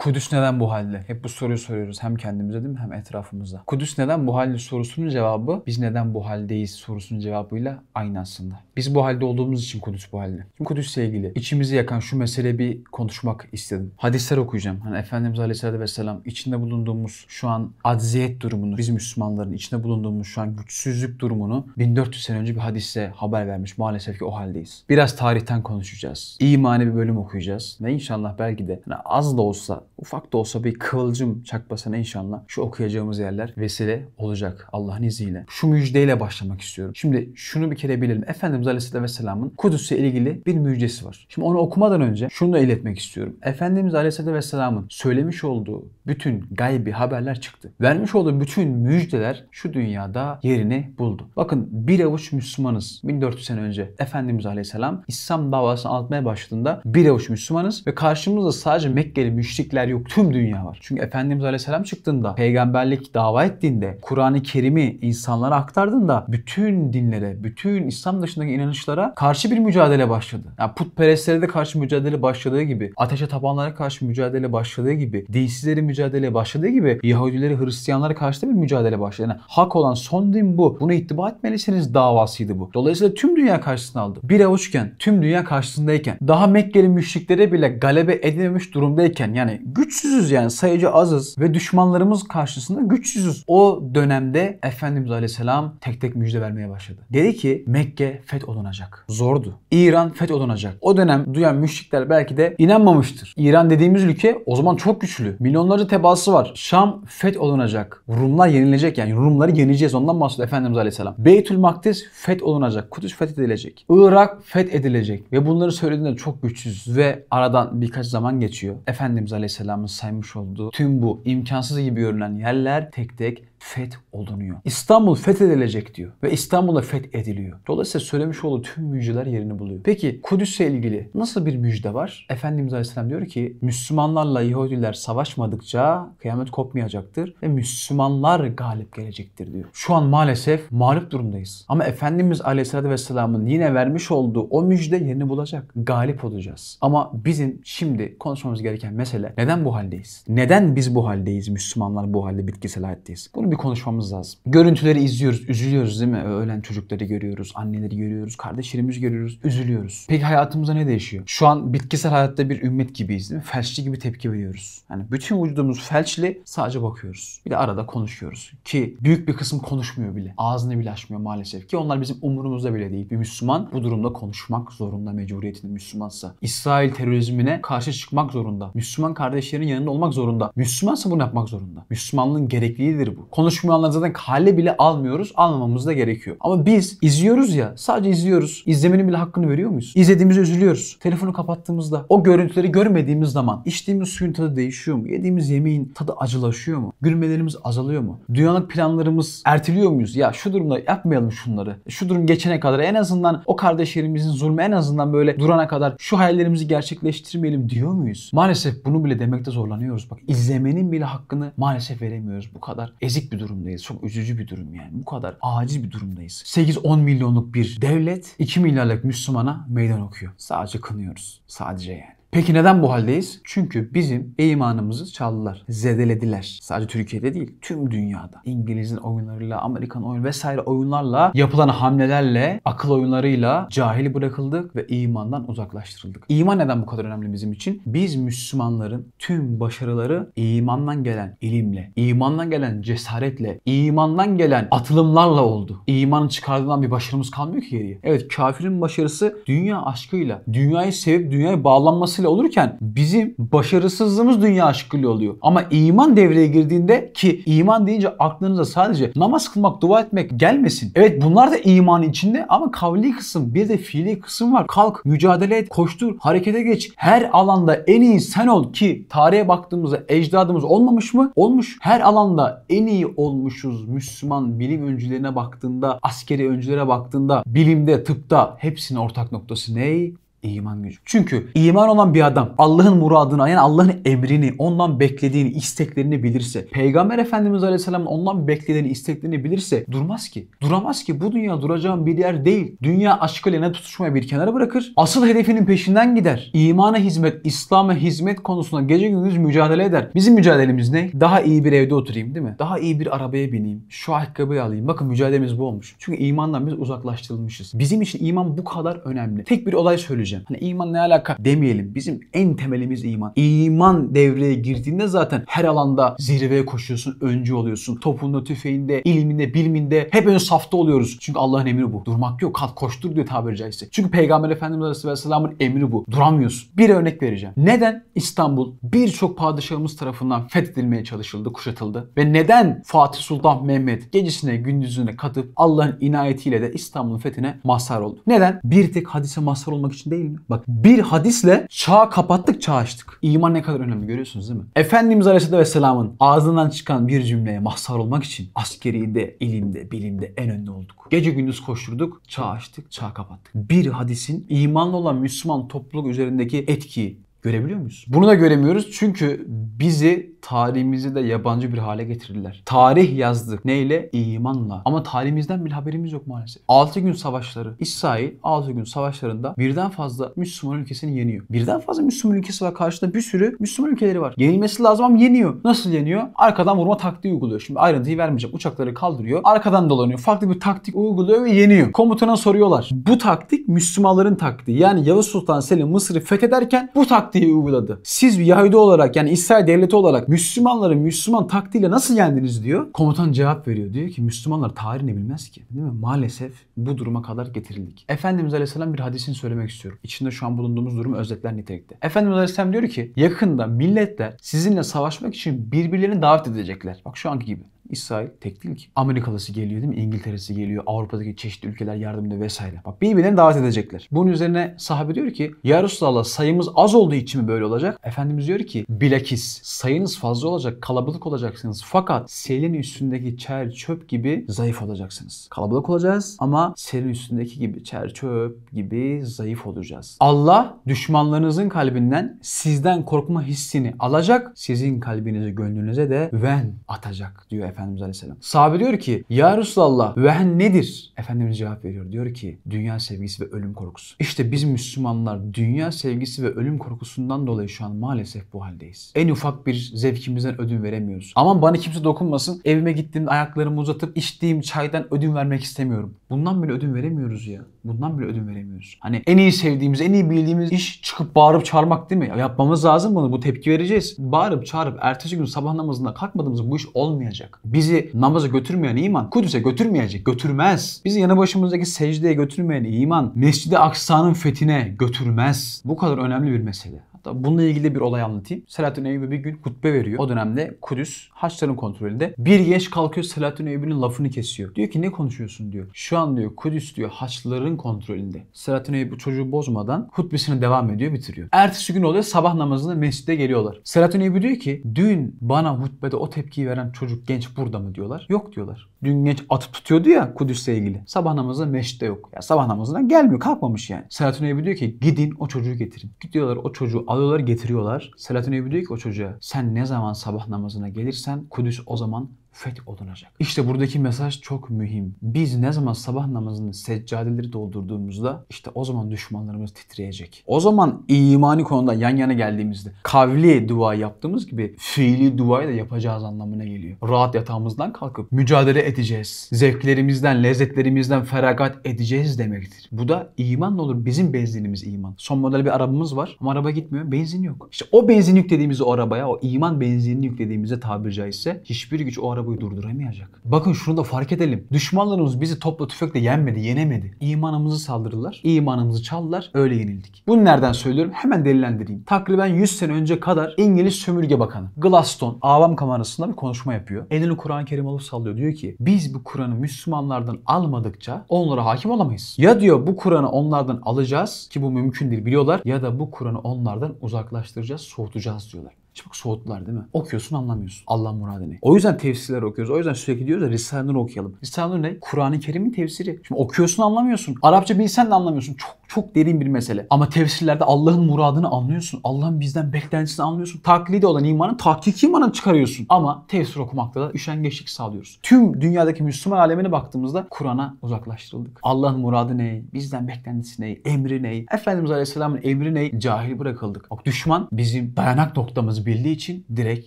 Kudüs neden bu halde? Hep bu soruyu soruyoruz hem kendimize değil mi hem etrafımıza. Kudüs neden bu halde sorusunun cevabı biz neden bu haldeyiz sorusunun cevabıyla aynı aslında. Biz bu halde olduğumuz için Kudüs bu halde. Şimdi Kudüs'le ilgili içimizi yakan şu mesele bir konuşmak istedim. Hadisler okuyacağım. Hani Efendimiz Aleyhisselatü Vesselam içinde bulunduğumuz şu an acziyet durumunu, biz Müslümanların içinde bulunduğumuz şu an güçsüzlük durumunu 1400 sene önce bir hadise haber vermiş. Maalesef ki o haldeyiz. Biraz tarihten konuşacağız. İmani bir bölüm okuyacağız. Ve inşallah belki de hani az da olsa ufak da olsa bir kıvılcım çakmasına inşallah şu okuyacağımız yerler vesile olacak Allah'ın izniyle. Şu müjdeyle başlamak istiyorum. Şimdi şunu bir kere bilelim. Efendimiz Aleyhisselatü Vesselam'ın Kudüs'e ilgili bir müjdesi var. Şimdi onu okumadan önce şunu da iletmek istiyorum. Efendimiz Aleyhisselatü Vesselam'ın söylemiş olduğu bütün gaybi haberler çıktı. Vermiş olduğu bütün müjdeler şu dünyada yerini buldu. Bakın bir avuç Müslümanız 1400 sene önce Efendimiz Aleyhisselam İslam davasını anlatmaya başladığında bir avuç Müslümanız ve karşımızda sadece Mekkeli müşrikler yok. Tüm dünya var. Çünkü Efendimiz Aleyhisselam çıktığında, peygamberlik dava ettiğinde, Kur'an-ı Kerim'i insanlara aktardığında bütün dinlere, bütün İslam dışındaki inanışlara karşı bir mücadele başladı. Yani putperestlere de karşı mücadele başladığı gibi, ateşe tapanlara karşı mücadele başladığı gibi, dinsizlere mücadele başladığı gibi Yahudileri, Hristiyanlara karşı da bir mücadele başladı. Yani hak olan son din bu. Buna ittiba etmelisiniz davasıydı bu. Dolayısıyla tüm dünya karşısına aldı. Bir avuçken, tüm dünya karşısındayken, daha Mekkeli müşriklere bile galebe edilememiş durumdayken yani güçsüzüz yani sayıca azız ve düşmanlarımız karşısında güçsüzüz. O dönemde Efendimiz Aleyhisselam tek tek müjde vermeye başladı. Dedi ki Mekke fetholunacak. Zordu. İran fetholunacak. O dönem duyan müşrikler belki de inanmamıştır. İran dediğimiz ülke o zaman çok güçlü. Milyonlarca tebaası var. Şam fetholunacak. Rumlar yenilecek yani Rumları yeneceğiz ondan bahsediyor Efendimiz Aleyhisselam. Beytül Maktis fetholunacak. Kudüs fethedilecek. Irak fethedilecek. Ve bunları söylediğinde çok güçsüz ve aradan birkaç zaman geçiyor. Efendimiz Aleyhisselam Aleyhisselam'ın saymış olduğu tüm bu imkansız gibi görünen yerler tek tek feth olunuyor. İstanbul fethedilecek diyor ve İstanbul'a fethediliyor. Dolayısıyla söylemiş olduğu tüm müjdeler yerini buluyor. Peki Kudüs'e ilgili nasıl bir müjde var? Efendimiz Aleyhisselam diyor ki Müslümanlarla Yahudiler savaşmadıkça kıyamet kopmayacaktır ve Müslümanlar galip gelecektir diyor. Şu an maalesef mağlup durumdayız. Ama Efendimiz Aleyhisselatü Vesselam'ın yine vermiş olduğu o müjde yerini bulacak. Galip olacağız. Ama bizim şimdi konuşmamız gereken mesele neden bu haldeyiz? Neden biz bu haldeyiz? Müslümanlar bu halde bitkisel hayatteyiz? Bunu bir konuşmamız lazım. Görüntüleri izliyoruz, üzülüyoruz değil mi? Ölen çocukları görüyoruz, anneleri görüyoruz, kardeşlerimizi görüyoruz, üzülüyoruz. Peki hayatımıza ne değişiyor? Şu an bitkisel hayatta bir ümmet gibiyiz değil mi? Felçli gibi tepki veriyoruz. Yani bütün vücudumuz felçli, sadece bakıyoruz. Bir de arada konuşuyoruz. Ki büyük bir kısım konuşmuyor bile. Ağzını bile açmıyor maalesef. Ki onlar bizim umurumuzda bile değil. Bir Müslüman bu durumda konuşmak zorunda mecburiyetinde Müslümansa. İsrail terörizmine karşı çıkmak zorunda. Müslüman kardeşlerinin yanında olmak zorunda. Müslümansa bunu yapmak zorunda. Müslümanlığın gerekliliğidir bu konuşmayanları zaten kale bile almıyoruz. Almamamız da gerekiyor. Ama biz izliyoruz ya sadece izliyoruz. İzlemenin bile hakkını veriyor muyuz? İzlediğimizi üzülüyoruz. Telefonu kapattığımızda o görüntüleri görmediğimiz zaman içtiğimiz suyun tadı değişiyor mu? Yediğimiz yemeğin tadı acılaşıyor mu? Gülmelerimiz azalıyor mu? Dünyanın planlarımız ertiliyor muyuz? Ya şu durumda yapmayalım şunları. Şu durum geçene kadar en azından o kardeşlerimizin zulmü en azından böyle durana kadar şu hayallerimizi gerçekleştirmeyelim diyor muyuz? Maalesef bunu bile demekte zorlanıyoruz. Bak izlemenin bile hakkını maalesef veremiyoruz bu kadar. Ezik bir durumdayız. Çok üzücü bir durum yani. Bu kadar acil bir durumdayız. 8-10 milyonluk bir devlet 2 milyarlık Müslümana meydan okuyor. Sadece kınıyoruz. Sadece yani. Peki neden bu haldeyiz? Çünkü bizim imanımızı çaldılar, zedelediler. Sadece Türkiye'de değil, tüm dünyada. İngiliz'in oyunlarıyla, Amerikan oyun vesaire oyunlarla, yapılan hamlelerle, akıl oyunlarıyla cahil bırakıldık ve imandan uzaklaştırıldık. İman neden bu kadar önemli bizim için? Biz Müslümanların tüm başarıları imandan gelen ilimle, imandan gelen cesaretle, imandan gelen atılımlarla oldu. İmanı çıkardığından bir başarımız kalmıyor ki geriye. Evet kafirin başarısı dünya aşkıyla, dünyayı sevip dünyaya bağlanması vesile olurken bizim başarısızlığımız dünya şıkkılı oluyor. Ama iman devreye girdiğinde ki iman deyince aklınıza sadece namaz kılmak, dua etmek gelmesin. Evet bunlar da iman içinde ama kavli kısım bir de fiili kısım var. Kalk, mücadele et, koştur, harekete geç. Her alanda en iyi sen ol ki tarihe baktığımızda ecdadımız olmamış mı? Olmuş. Her alanda en iyi olmuşuz. Müslüman bilim öncülerine baktığında, askeri öncülere baktığında, bilimde, tıpta hepsinin ortak noktası ne? İman gücü. Çünkü iman olan bir adam Allah'ın muradını yani Allah'ın emrini ondan beklediğini isteklerini bilirse Peygamber Efendimiz Aleyhisselam'ın ondan beklediğini isteklerini bilirse durmaz ki. Duramaz ki bu dünya duracağın bir yer değil. Dünya aşkı ne tutuşmaya bir kenara bırakır. Asıl hedefinin peşinden gider. İmana hizmet, İslam'a hizmet konusunda gece gündüz mücadele eder. Bizim mücadelemiz ne? Daha iyi bir evde oturayım değil mi? Daha iyi bir arabaya bineyim. Şu ayakkabıyı alayım. Bakın mücadelemiz bu olmuş. Çünkü imandan biz uzaklaştırılmışız. Bizim için iman bu kadar önemli. Tek bir olay söyleyeceğim söyleyeceğim. Hani iman ne alaka demeyelim. Bizim en temelimiz iman. İman devreye girdiğinde zaten her alanda zirveye koşuyorsun, öncü oluyorsun. Topunda, tüfeğinde, ilminde, bilminde hep ön safta oluyoruz. Çünkü Allah'ın emri bu. Durmak yok. Kalk koştur diyor tabiri caizse. Çünkü Peygamber Efendimiz Aleyhisselam'ın emri bu. Duramıyorsun. Bir örnek vereceğim. Neden İstanbul birçok padişahımız tarafından fethedilmeye çalışıldı, kuşatıldı? Ve neden Fatih Sultan Mehmet gecesine gündüzüne katıp Allah'ın inayetiyle de İstanbul'un fethine mazhar oldu? Neden? Bir tek hadise mazhar olmak için değil değil mi? Bak bir hadisle çağ kapattık çağ açtık. İman ne kadar önemli görüyorsunuz değil mi? Efendimiz Aleyhisselatü Vesselam'ın ağzından çıkan bir cümleye mahsar olmak için askeriyede, ilimde, bilimde en önde olduk. Gece gündüz koşturduk, çağ açtık, çağ kapattık. Bir hadisin imanlı olan Müslüman topluluk üzerindeki etki, görebiliyor muyuz? Bunu da göremiyoruz çünkü bizi tarihimizi de yabancı bir hale getirdiler. Tarih yazdık. Neyle? İmanla. Ama tarihimizden bir haberimiz yok maalesef. 6 gün savaşları. İsrail 6 gün savaşlarında birden fazla Müslüman ülkesini yeniyor. Birden fazla Müslüman ülkesi var. karşıda bir sürü Müslüman ülkeleri var. Yenilmesi lazım ama yeniyor. Nasıl yeniyor? Arkadan vurma taktiği uyguluyor. Şimdi ayrıntıyı vermeyeceğim. Uçakları kaldırıyor. Arkadan dolanıyor. Farklı bir taktik uyguluyor ve yeniyor. Komutana soruyorlar. Bu taktik Müslümanların taktiği. Yani Yavuz Sultan Selim Mısır'ı fethederken bu taktik taktiği uyguladı. Siz Yahudi olarak yani İsrail devleti olarak Müslümanları Müslüman taktiğiyle nasıl yendiniz diyor. Komutan cevap veriyor. Diyor ki Müslümanlar tarihini bilmez ki. Değil mi? Maalesef bu duruma kadar getirildik. Efendimiz Aleyhisselam bir hadisini söylemek istiyorum. İçinde şu an bulunduğumuz durumu özetler nitelikte. Efendimiz Aleyhisselam diyor ki yakında milletler sizinle savaşmak için birbirlerini davet edecekler. Bak şu anki gibi. İsrail tek değil ki. Amerikalısı geliyor değil mi? İngiltere'si geliyor. Avrupa'daki çeşitli ülkeler yardımında vesaire. Bak birbirlerini davet edecekler. Bunun üzerine sahabe diyor ki Ya Resulallah sayımız az olduğu için mi böyle olacak? Efendimiz diyor ki bilakis sayınız fazla olacak, kalabalık olacaksınız. Fakat selin üstündeki çer çöp gibi zayıf olacaksınız. Kalabalık olacağız ama selin üstündeki gibi çer çöp gibi zayıf olacağız. Allah düşmanlarınızın kalbinden sizden korkma hissini alacak. Sizin kalbinizi gönlünüze de ven atacak diyor efendimiz. Efendimiz Aleyhisselam. Sahabe diyor ki Ya Resulallah vehen nedir? Efendimiz cevap veriyor. Diyor ki dünya sevgisi ve ölüm korkusu. İşte biz Müslümanlar dünya sevgisi ve ölüm korkusundan dolayı şu an maalesef bu haldeyiz. En ufak bir zevkimizden ödün veremiyoruz. Aman bana kimse dokunmasın. Evime gittiğimde ayaklarımı uzatıp içtiğim çaydan ödün vermek istemiyorum. Bundan bile ödün veremiyoruz ya. Bundan bile ödün veremiyoruz. Hani en iyi sevdiğimiz, en iyi bildiğimiz iş çıkıp bağırıp çağırmak değil mi? yapmamız lazım bunu. Bu tepki vereceğiz. Bağırıp çağırıp ertesi gün sabah namazında kalkmadığımız bu iş olmayacak. Bizi namaza götürmeyen iman Kudüs'e götürmeyecek, götürmez. Bizi yanı başımızdaki secdeye götürmeyen iman Mescid-i Aksa'nın fethine götürmez. Bu kadar önemli bir mesele. Hatta bununla ilgili bir olay anlatayım. Selahattin Eyyubi bir gün hutbe veriyor. O dönemde Kudüs Haçların kontrolünde. Bir genç kalkıyor Selahattin Eyyubi'nin lafını kesiyor. Diyor ki ne konuşuyorsun diyor. Şu an diyor Kudüs diyor Haçlıların kontrolünde. Selahattin Eyyubi çocuğu bozmadan hutbesine devam ediyor bitiriyor. Ertesi gün oluyor sabah namazında mescide geliyorlar. Selahattin Eyyubi diyor ki dün bana hutbede o tepkiyi veren çocuk genç burada mı diyorlar. Yok diyorlar. Dün genç atıp tutuyordu ya Kudüs'le ilgili. Sabah namazında meşte yok. Ya sabah namazından gelmiyor kalkmamış yani. Selahattin Eyyubi diyor ki gidin o çocuğu getirin. Gidiyorlar o çocuğu alıyorlar getiriyorlar. Selahattin Eyyubi diyor ki o çocuğa sen ne zaman sabah namazına gelirsen Kudüs o zaman feth olunacak. İşte buradaki mesaj çok mühim. Biz ne zaman sabah namazını seccadeleri doldurduğumuzda işte o zaman düşmanlarımız titreyecek. O zaman imani konuda yan yana geldiğimizde kavli dua yaptığımız gibi fiili duayı da yapacağız anlamına geliyor. Rahat yatağımızdan kalkıp mücadele edeceğiz. Zevklerimizden, lezzetlerimizden feragat edeceğiz demektir. Bu da iman olur. Bizim benzinimiz iman. Son model bir arabamız var ama araba gitmiyor. Benzin yok. İşte o benzin yüklediğimiz o arabaya, o iman benzinini yüklediğimize tabiri caizse hiçbir güç o araba arabayı durduramayacak. Bakın şunu da fark edelim. Düşmanlarımız bizi topla tüfekle yenmedi, yenemedi. İmanımızı saldırdılar, imanımızı çaldılar, öyle yenildik. Bunu nereden söylüyorum? Hemen delilendireyim. Takriben 100 sene önce kadar İngiliz Sömürge Bakanı Glaston Avam Kamerası'nda bir konuşma yapıyor. Elini Kur'an-ı Kerim alıp sallıyor. Diyor ki biz bu Kur'an'ı Müslümanlardan almadıkça onlara hakim olamayız. Ya diyor bu Kur'an'ı onlardan alacağız ki bu mümkün değil biliyorlar ya da bu Kur'an'ı onlardan uzaklaştıracağız, soğutacağız diyorlar çabuk soğuttular değil mi? Okuyorsun anlamıyorsun. Allah muradını. O yüzden tefsirler okuyoruz. O yüzden sürekli diyoruz da Risale-i Nur okuyalım. Risale-i Nur ne? Kur'an-ı Kerim'in tefsiri. Şimdi okuyorsun anlamıyorsun. Arapça bilsen de anlamıyorsun. Çok çok derin bir mesele. Ama tefsirlerde Allah'ın muradını anlıyorsun. Allah'ın bizden beklentisini anlıyorsun. Taklidi olan imanın tahkiki imanını çıkarıyorsun. Ama tefsir okumakta da üşengeçlik sağlıyoruz. Tüm dünyadaki Müslüman alemine baktığımızda Kur'an'a uzaklaştırıldık. Allah'ın muradı ne? Bizden beklentisi ne? Emri ne? Efendimiz Aleyhisselam'ın emri ne? Cahil bırakıldık. Bak düşman bizim dayanak noktamızı bildiği için direkt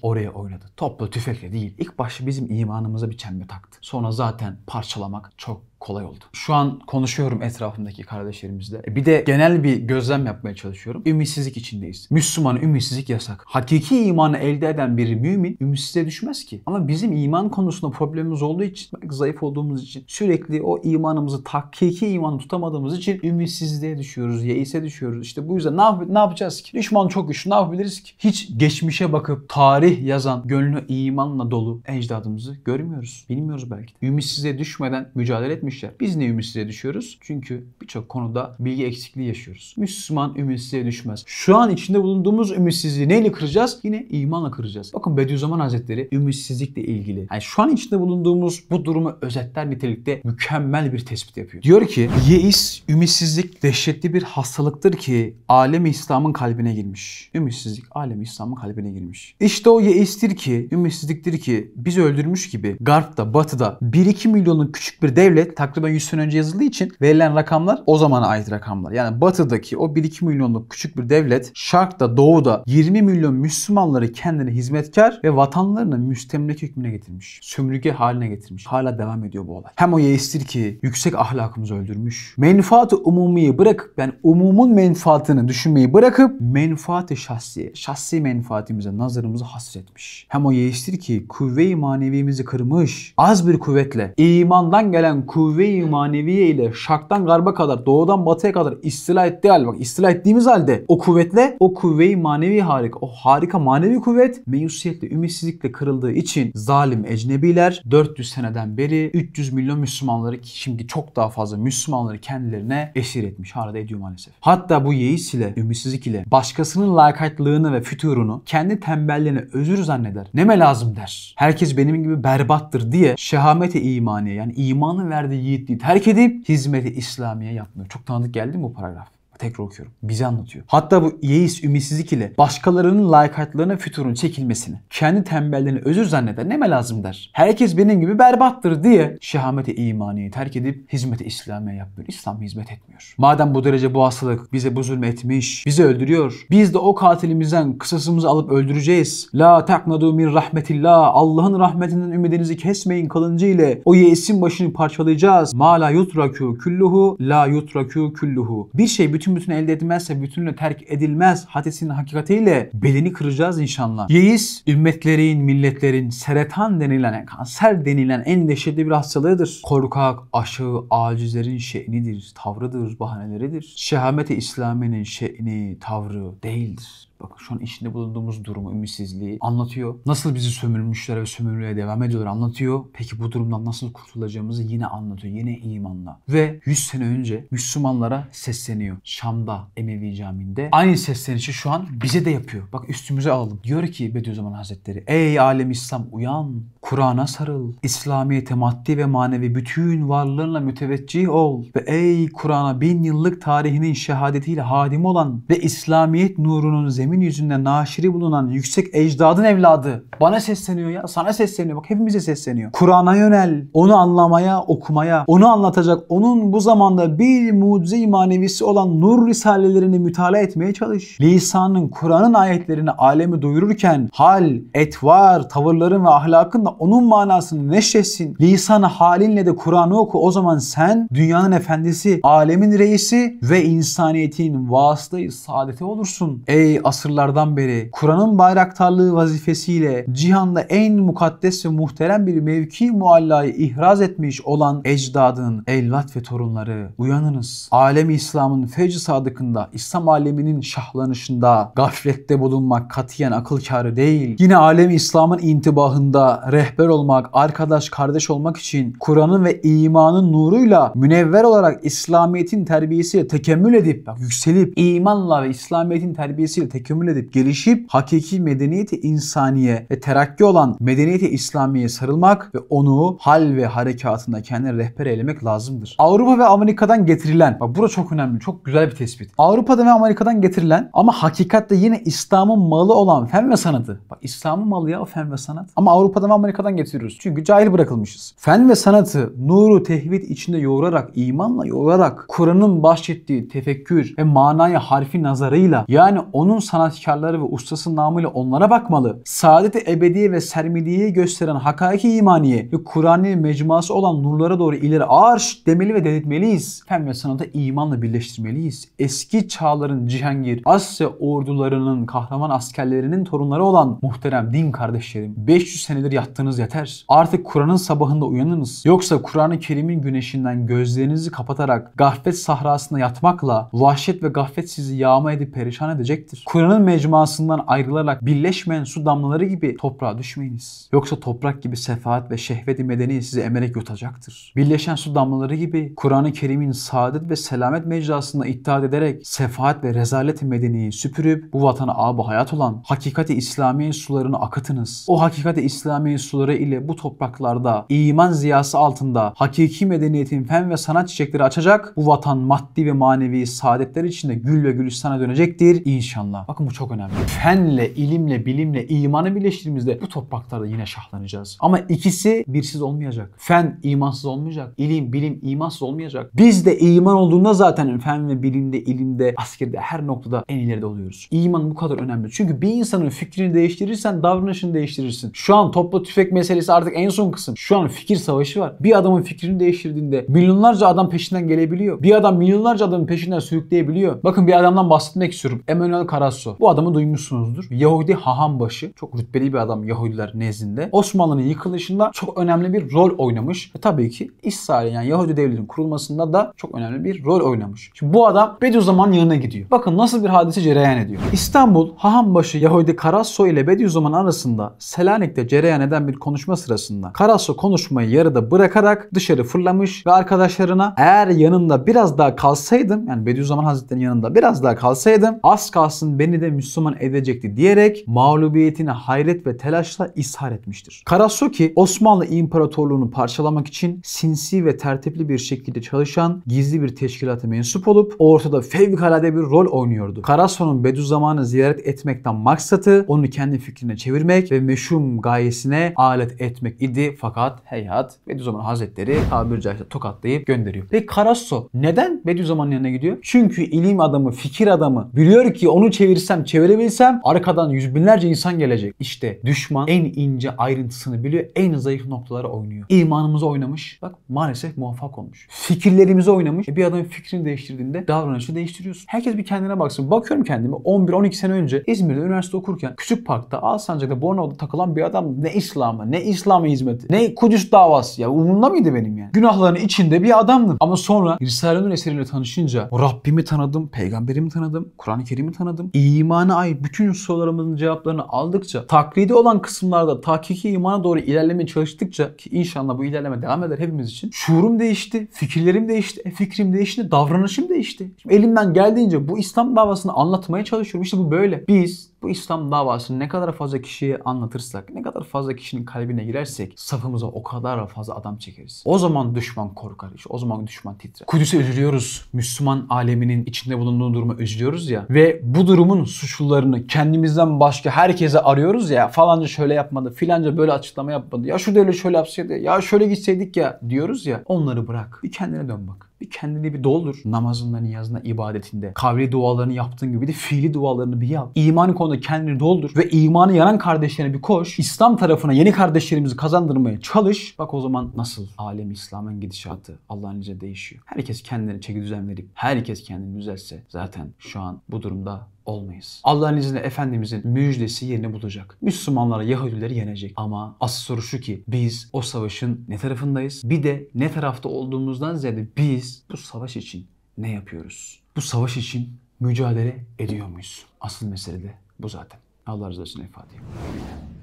oraya oynadı. Topla tüfekle değil. İlk başta bizim imanımıza bir çembe taktı. Sonra zaten parçalamak çok kolay oldu. Şu an konuşuyorum etrafımdaki kardeşlerimizle. E, bir de genel bir gözlem yapmaya çalışıyorum. Ümitsizlik içindeyiz. Müslüman ümitsizlik yasak. Hakiki imanı elde eden bir mümin ümitsizliğe düşmez ki. Ama bizim iman konusunda problemimiz olduğu için, zayıf olduğumuz için sürekli o imanımızı, hakiki imanı tutamadığımız için ümitsizliğe düşüyoruz, yeise düşüyoruz. İşte bu yüzden ne, yap ne yapacağız ki? Düşman çok güçlü, ne yapabiliriz ki? Hiç geçmişe bakıp tarih yazan, gönlü imanla dolu ecdadımızı görmüyoruz. Bilmiyoruz belki de. Ümitsizliğe düşmeden mücadele etmiş düşer. Biz ne ümitsizliğe düşüyoruz? Çünkü birçok konuda bilgi eksikliği yaşıyoruz. Müslüman ümitsizliğe düşmez. Şu an içinde bulunduğumuz ümitsizliği neyle kıracağız? Yine imanla kıracağız. Bakın Bediüzzaman Hazretleri ümitsizlikle ilgili. Yani şu an içinde bulunduğumuz bu durumu özetler nitelikte mükemmel bir tespit yapıyor. Diyor ki yeis, ümitsizlik dehşetli bir hastalıktır ki alemi İslam'ın kalbine girmiş. Ümitsizlik alemi İslam'ın kalbine girmiş. İşte o yeistir ki, ümitsizliktir ki biz öldürmüş gibi Garp'ta, Batı'da 1-2 milyonun küçük bir devlet takriben 100 sene önce yazıldığı için verilen rakamlar o zamana ait rakamlar. Yani batıdaki o 1-2 milyonluk küçük bir devlet şarkta doğuda 20 milyon Müslümanları kendine hizmetkar ve vatanlarını müstemleke hükmüne getirmiş. Sömürge haline getirmiş. Hala devam ediyor bu olay. Hem o yeistir ki yüksek ahlakımızı öldürmüş. Menfaatı umumiyi bırakıp yani umumun menfaatını düşünmeyi bırakıp menfaati şahsi, şahsi menfaatimize nazarımızı hasretmiş. Hem o yeistir ki kuvve-i manevimizi kırmış. Az bir kuvvetle imandan gelen kuvve kuvve-i maneviye ile şarktan garba kadar, doğudan batıya kadar istila ettiği halde bak istila ettiğimiz halde o kuvvetle o kuvve-i manevi harika, o harika manevi kuvvet meyusiyetle, ümitsizlikle kırıldığı için zalim ecnebiler 400 seneden beri 300 milyon Müslümanları ki şimdi çok daha fazla Müslümanları kendilerine esir etmiş. Harada ediyor maalesef. Hatta bu yeis ile, ümitsizlik ile başkasının lakatlığını ve füturunu kendi tembelliğine özür zanneder. Neme lazım der. Herkes benim gibi berbattır diye şehamete imaniye yani imanın verdiği yiğitliği terk edip hizmeti İslamiye yapmıyor. Çok tanıdık geldi mi bu paragraf? Tekrar okuyorum. Bize anlatıyor. Hatta bu yeis, ümitsizlik ile başkalarının lakaytlarına füturun çekilmesini, kendi tembelliğini özür zanneden neme lazım der. Herkes benim gibi berbattır diye şehamete imaniyi terk edip hizmete İslam'a yapmıyor. İslam hizmet etmiyor. Madem bu derece bu hastalık bize bu zulme etmiş, bizi öldürüyor. Biz de o katilimizden kısasımızı alıp öldüreceğiz. La taknadu min rahmetillah. Allah'ın rahmetinden ümidinizi kesmeyin kalıncı ile o yeisin başını parçalayacağız. Ma la yutraku külluhu la yutraku külluhu. Bir şey bütün bütün bütün elde edilmezse bütünle terk edilmez hadisinin hakikatiyle belini kıracağız inşallah. Yeis ümmetlerin, milletlerin seretan denilen, kanser denilen en dehşetli bir hastalığıdır. Korkak, aşığı, acizlerin şeynidir, tavrıdır, bahaneleridir. Şehameti İslami'nin şeyni, tavrı değildir bakın şu an içinde bulunduğumuz durumu, ümitsizliği anlatıyor. Nasıl bizi sömürmüşler ve sömürmeye devam ediyorlar anlatıyor. Peki bu durumdan nasıl kurtulacağımızı yine anlatıyor. Yine imanla. Ve 100 sene önce Müslümanlara sesleniyor. Şam'da Emevi Camii'nde. Aynı seslenişi şu an bize de yapıyor. Bak üstümüze alalım. Diyor ki Bediüzzaman Hazretleri. Ey alem İslam uyan. Kur'an'a sarıl. İslamiyete maddi ve manevi bütün varlığınla müteveccih ol. Ve ey Kur'an'a bin yıllık tarihinin şehadetiyle hadim olan ve İslamiyet nurunun zemin kimin yüzünde naşiri bulunan yüksek ecdadın evladı bana sesleniyor ya sana sesleniyor bak hepimize sesleniyor. Kur'an'a yönel onu anlamaya okumaya onu anlatacak onun bu zamanda bir mucize manevisi olan nur risalelerini mütala etmeye çalış. Lisanın Kur'an'ın ayetlerini alemi duyururken hal, etvar, tavırların ve ahlakın da onun manasını neşretsin. Lisan halinle de Kur'an'ı oku o zaman sen dünyanın efendisi, alemin reisi ve insaniyetin vasıtayı saadeti olursun. Ey asıl asırlardan beri Kur'an'ın bayraktarlığı vazifesiyle cihanda en mukaddes ve muhterem bir mevki muallayı ihraz etmiş olan ecdadın evlat ve torunları uyanınız. Alemi İslam'ın fecr sadıkında, İslam aleminin şahlanışında gaflette bulunmak katiyen akıl kârı değil. Yine alemi İslam'ın intibahında rehber olmak, arkadaş, kardeş olmak için Kur'an'ın ve imanın nuruyla münevver olarak İslamiyet'in terbiyesiyle tekemmül edip, bak, yükselip imanla ve İslamiyet'in terbiyesiyle tekemmül tahakkümül edip gelişip hakiki medeniyeti insaniye ve terakki olan medeniyeti İslamiye sarılmak ve onu hal ve harekatında kendine rehber eylemek lazımdır. Avrupa ve Amerika'dan getirilen, bak burada çok önemli, çok güzel bir tespit. Avrupa'dan ve Amerika'dan getirilen ama hakikatte yine İslam'ın malı olan fen ve sanatı. Bak İslam'ın malı ya o fen ve sanat. Ama Avrupa'dan ve Amerika'dan getiriyoruz. Çünkü cahil bırakılmışız. Fen ve sanatı nuru tevhid içinde yoğurarak, imanla yoğurarak Kur'an'ın bahsettiği tefekkür ve manaya harfi nazarıyla yani onun sanatkarları ve ustası namıyla onlara bakmalı. Saadeti ebediye ve sermiliği gösteren hakaiki imaniye ve Kur'an'ın mecmuası olan nurlara doğru ileri arş demeli ve dedirtmeliyiz. Fen ve sanata imanla birleştirmeliyiz. Eski çağların Cihangir, Asya ordularının kahraman askerlerinin torunları olan muhterem din kardeşlerim 500 senedir yattığınız yeter. Artık Kur'an'ın sabahında uyanınız. Yoksa Kur'an-ı Kerim'in güneşinden gözlerinizi kapatarak gaflet sahrasında yatmakla vahşet ve gaflet sizi yağma edip perişan edecektir. Kur'an Tanrı'nın mecmuasından ayrılarak birleşmeyen su damlaları gibi toprağa düşmeyiniz. Yoksa toprak gibi sefaat ve şehveti medeni sizi emerek yutacaktır. Birleşen su damlaları gibi Kur'an-ı Kerim'in saadet ve selamet mecrasında iddia ederek sefaat ve rezalet medeniyi süpürüp bu vatana abu hayat olan hakikati İslamiye sularını akıtınız. O hakikati İslamiye suları ile bu topraklarda iman ziyası altında hakiki medeniyetin fen ve sanat çiçekleri açacak bu vatan maddi ve manevi saadetler içinde gül ve gülistan'a dönecektir inşallah. Bakın bu çok önemli. Fenle, ilimle, bilimle, imanı birleştirdiğimizde bu topraklarda yine şahlanacağız. Ama ikisi birsiz olmayacak. Fen imansız olmayacak. İlim, bilim imansız olmayacak. Biz de iman olduğunda zaten fen ve bilimde, ilimde, askerde her noktada en ileride oluyoruz. İman bu kadar önemli. Çünkü bir insanın fikrini değiştirirsen davranışını değiştirirsin. Şu an topla tüfek meselesi artık en son kısım. Şu an fikir savaşı var. Bir adamın fikrini değiştirdiğinde milyonlarca adam peşinden gelebiliyor. Bir adam milyonlarca adamın peşinden sürükleyebiliyor. Bakın bir adamdan bahsetmek istiyorum. Emmanuel Karasu. Picasso. Bu adamı duymuşsunuzdur. Yahudi hahambaşı. Çok rütbeli bir adam Yahudiler nezdinde. Osmanlı'nın yıkılışında çok önemli bir rol oynamış. Ve tabii ki İsrail yani Yahudi devletinin kurulmasında da çok önemli bir rol oynamış. Şimdi bu adam Bediüzzaman yanına gidiyor. Bakın nasıl bir hadise cereyan ediyor. İstanbul Hahambaşı Yahudi Karasso ile Bediüzzaman arasında Selanik'te cereyan eden bir konuşma sırasında Karasso konuşmayı yarıda bırakarak dışarı fırlamış ve arkadaşlarına eğer yanında biraz daha kalsaydım yani Bediüzzaman Hazretleri'nin yanında biraz daha kalsaydım az kalsın beni kendini de Müslüman edecekti diyerek mağlubiyetini hayret ve telaşla ishar etmiştir. Karasuki Osmanlı İmparatorluğunu parçalamak için sinsi ve tertipli bir şekilde çalışan gizli bir teşkilata mensup olup ortada fevkalade bir rol oynuyordu. Karasu'nun Bediüzzaman'ı ziyaret etmekten maksatı onu kendi fikrine çevirmek ve meşhum gayesine alet etmek idi. Fakat heyhat Bediüzzaman Hazretleri tabiri caizse tokatlayıp gönderiyor. Peki Karasu neden Bediüzzaman'ın yanına gidiyor? Çünkü ilim adamı, fikir adamı biliyor ki onu çevirsin çevirebilsem çevirebilsem arkadan yüz binlerce insan gelecek. İşte düşman en ince ayrıntısını biliyor. En zayıf noktalara oynuyor. İmanımızı oynamış. Bak maalesef muvaffak olmuş. Fikirlerimizi oynamış. E bir adamın fikrini değiştirdiğinde davranışını değiştiriyorsun. Herkes bir kendine baksın. Bakıyorum kendime 11-12 sene önce İzmir'de üniversite okurken Küçük Park'ta Alsancak'ta Bornova'da takılan bir adam ne İslam'a ne İslam'a hizmeti ne Kudüs davası ya umurumda mıydı benim yani? Günahların içinde bir adamdım. Ama sonra Risale-i Nur eseriyle tanışınca Rabbimi tanıdım, peygamberimi tanıdım, Kur'an-ı Kerim'i tanıdım. İyi imana ait bütün sorularımızın cevaplarını aldıkça, taklidi olan kısımlarda tahkiki imana doğru ilerlemeye çalıştıkça ki inşallah bu ilerleme devam eder hepimiz için. Şuurum değişti, fikirlerim değişti, e, fikrim değişti, davranışım değişti. Şimdi elimden geldiğince bu İslam davasını anlatmaya çalışıyorum. İşte bu böyle. Biz bu İslam davasını ne kadar fazla kişiye anlatırsak, ne kadar fazla kişinin kalbine girersek safımıza o kadar fazla adam çekeriz. O zaman düşman korkar. iş, o zaman düşman titrer. Kudüs'e üzülüyoruz. Müslüman aleminin içinde bulunduğu duruma üzülüyoruz ya. Ve bu durumun suçlularını kendimizden başka herkese arıyoruz ya. Falanca şöyle yapmadı, filanca böyle açıklama yapmadı. Ya şu devlet şöyle yapsaydı, ya şöyle gitseydik ya diyoruz ya. Onları bırak. Bir kendine dön bak. Bir kendini bir doldur. Namazında, niyazında, ibadetinde. Kavli dualarını yaptığın gibi de fiili dualarını bir yap. İman konuda kendini doldur ve imanı yanan kardeşlerine bir koş. İslam tarafına yeni kardeşlerimizi kazandırmaya çalış. Bak o zaman nasıl alem İslam'ın gidişatı Allah'ın izniyle değişiyor. Herkes kendini çeki düzen verip herkes kendini düzelse zaten şu an bu durumda olmayız. Allah'ın izniyle Efendimizin müjdesi yerini bulacak. Müslümanlara Yahudileri yenecek. Ama asıl soru şu ki biz o savaşın ne tarafındayız? Bir de ne tarafta olduğumuzdan ziyade biz bu savaş için ne yapıyoruz? Bu savaş için mücadele ediyor muyuz? Asıl mesele de bu zaten. Allah razı olsun ifade